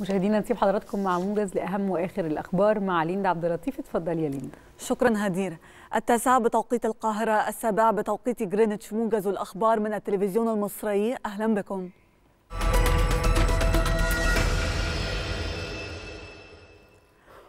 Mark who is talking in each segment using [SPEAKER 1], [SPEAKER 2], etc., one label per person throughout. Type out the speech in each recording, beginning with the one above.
[SPEAKER 1] مشاهدينا نسيب حضراتكم مع موجز لاهم واخر الاخبار مع ليندا عبد اللطيف اتفضلي يا ليندا شكرا هدير التاسعة بتوقيت القاهرة السابعة بتوقيت جرينتش موجز الأخبار من التلفزيون المصري أهلا بكم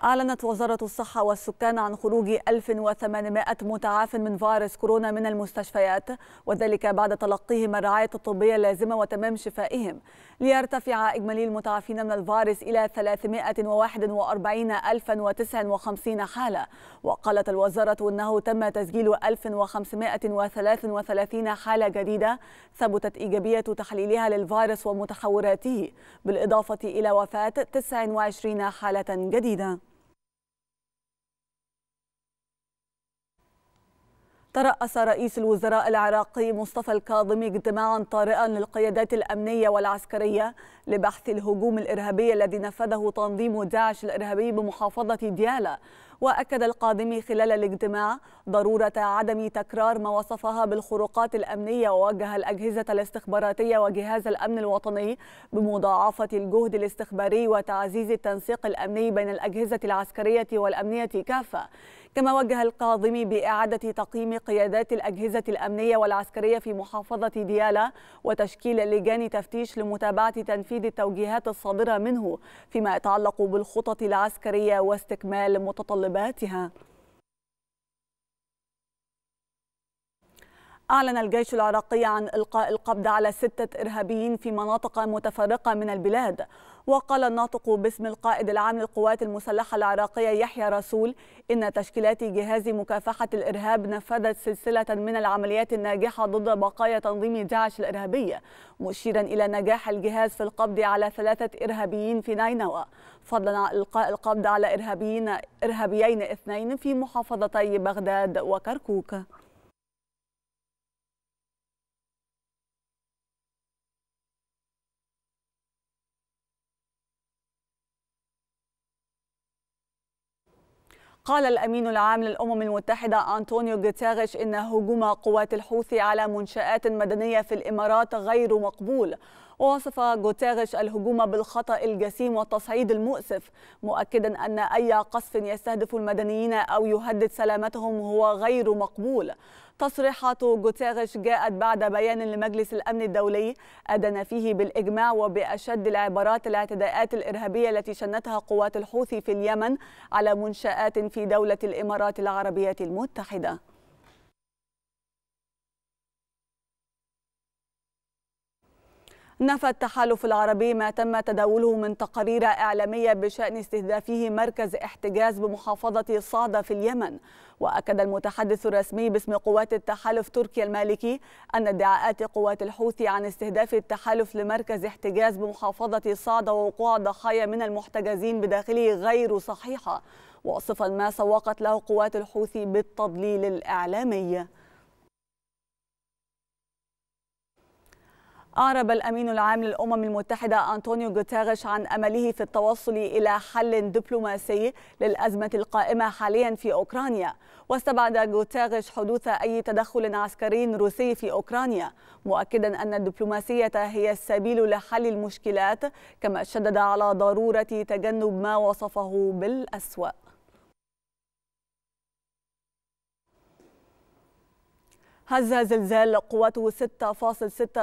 [SPEAKER 1] أعلنت وزارة الصحة والسكان عن خروج 1800 متعاف من فيروس كورونا من المستشفيات وذلك بعد تلقيهم الرعاية الطبية اللازمة وتمام شفائهم ليرتفع إجمالي المتعافين من الفيروس إلى 341059 حالة وقالت الوزارة أنه تم تسجيل 1533 حالة جديدة ثبتت إيجابية تحليلها للفيروس ومتحوراته بالإضافة إلى وفاة 29 حالة جديدة ترأس رئيس الوزراء العراقي مصطفى الكاظمي اجتماعا طارئا للقيادات الأمنية والعسكرية لبحث الهجوم الإرهابي الذي نفذه تنظيم داعش الإرهابي بمحافظة ديالا وأكد القادمي خلال الاجتماع ضرورة عدم تكرار ما وصفها بالخروقات الأمنية ووجه الأجهزة الاستخباراتية وجهاز الأمن الوطني بمضاعفة الجهد الاستخباري وتعزيز التنسيق الأمني بين الأجهزة العسكرية والأمنية كافة كما وجه القاضمي بإعادة تقييم قيادات الأجهزة الأمنية والعسكرية في محافظة ديالى وتشكيل لجان تفتيش لمتابعة تنفيذ التوجيهات الصادرة منه فيما يتعلق بالخطط العسكرية واستكمال متطلباتها أعلن الجيش العراقي عن إلقاء القبض على ستة إرهابيين في مناطق متفرقة من البلاد وقال الناطق باسم القائد العام للقوات المسلحة العراقية يحيى رسول إن تشكيلات جهاز مكافحة الإرهاب نفذت سلسلة من العمليات الناجحة ضد بقايا تنظيم داعش الإرهابي مشيرا إلى نجاح الجهاز في القبض على ثلاثة إرهابيين في نينوى فضلا عن إلقاء القبض على إرهابيين إرهابيين اثنين في محافظتي بغداد وكركوك قال الأمين العام للأمم المتحدة أنطونيو غوتيريش إن هجوم قوات الحوثي على منشآت مدنية في الإمارات غير مقبول ووصف غوتيريش الهجوم بالخطأ الجسيم والتصعيد المؤسف مؤكدا أن أي قصف يستهدف المدنيين أو يهدد سلامتهم هو غير مقبول تصريحات غوتيريش جاءت بعد بيان لمجلس الأمن الدولي أدن فيه بالإجماع وبأشد العبارات الاعتداءات الإرهابية التي شنتها قوات الحوثي في اليمن على منشآت في دولة الإمارات العربية المتحدة نفى التحالف العربي ما تم تداوله من تقارير إعلامية بشأن استهدافه مركز احتجاز بمحافظة صعدة في اليمن وأكد المتحدث الرسمي باسم قوات التحالف تركيا المالكي أن ادعاءات قوات الحوثي عن استهداف التحالف لمركز احتجاز بمحافظة صعدة ووقوع ضحايا من المحتجزين بداخله غير صحيحة وصفا ما سوقت له قوات الحوثي بالتضليل الإعلامي أعرب الأمين العام للأمم المتحدة أنطونيو غوتيريش عن أمله في التوصل إلى حل دبلوماسي للأزمة القائمة حاليا في أوكرانيا واستبعد غوتيريش حدوث أي تدخل عسكري روسي في أوكرانيا مؤكدا أن الدبلوماسية هي السبيل لحل المشكلات كما شدد على ضرورة تجنب ما وصفه بالأسوأ هز زلزال قوته 6.6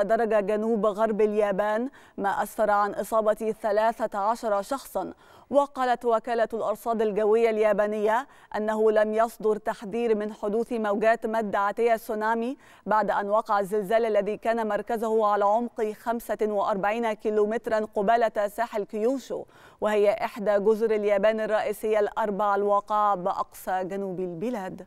[SPEAKER 1] درجة جنوب غرب اليابان ما أسفر عن إصابة 13 شخصا وقالت وكالة الأرصاد الجوية اليابانية أنه لم يصدر تحذير من حدوث موجات مد عاتية السونامي بعد أن وقع الزلزال الذي كان مركزه على عمق 45 كيلومترا قبالة ساحل كيوشو وهي إحدى جزر اليابان الرئيسية الأربع الواقعة بأقصى جنوب البلاد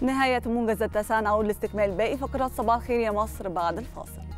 [SPEAKER 1] نهاية منجز التسانع نعود لاستكمال باقي فقرات صباح الخير يا مصر بعد الفاصل